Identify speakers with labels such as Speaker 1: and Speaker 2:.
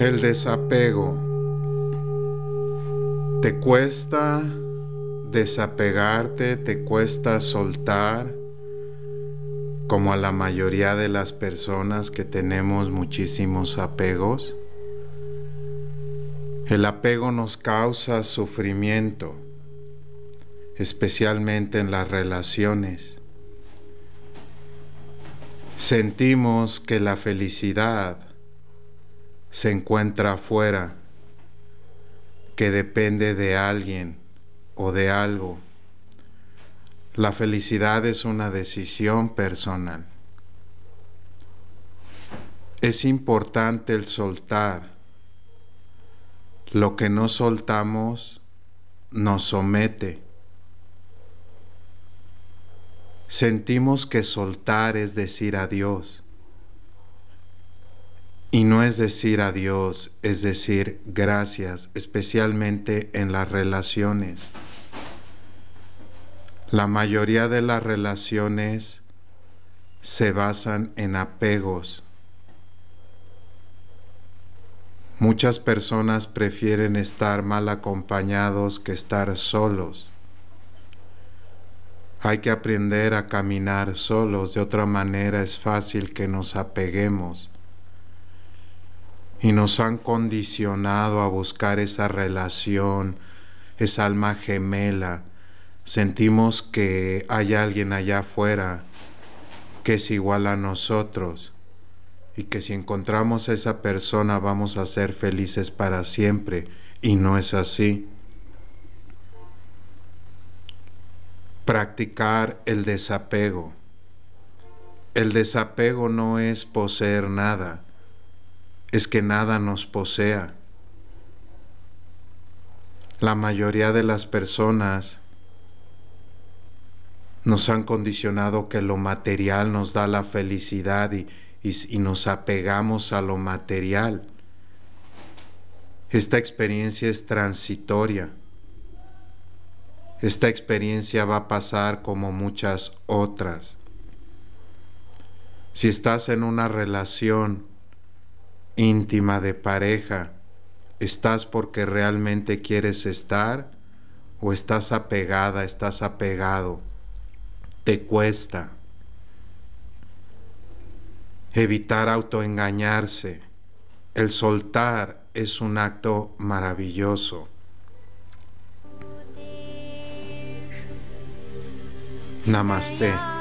Speaker 1: El desapego. Te cuesta desapegarte, te cuesta soltar, como a la mayoría de las personas que tenemos muchísimos apegos. El apego nos causa sufrimiento, especialmente en las relaciones. Sentimos que la felicidad se encuentra afuera, que depende de alguien o de algo. La felicidad es una decisión personal. Es importante el soltar. Lo que no soltamos nos somete. Sentimos que soltar es decir adiós y no es decir adiós, es decir gracias, especialmente en las relaciones. La mayoría de las relaciones se basan en apegos. Muchas personas prefieren estar mal acompañados que estar solos. Hay que aprender a caminar solos, de otra manera es fácil que nos apeguemos y nos han condicionado a buscar esa relación, esa alma gemela. Sentimos que hay alguien allá afuera que es igual a nosotros y que si encontramos esa persona vamos a ser felices para siempre y no es así. Practicar el desapego. El desapego no es poseer nada es que nada nos posea. La mayoría de las personas nos han condicionado que lo material nos da la felicidad y, nos apegamos a lo material. Esta experiencia es transitoria. Esta experiencia va a pasar como muchas otras. Si estás en una relación íntima de pareja, ¿estás porque realmente quieres estar o estás apegada, estás apegado? Te cuesta evitar autoengañarse. El soltar es un acto maravilloso. Namaste.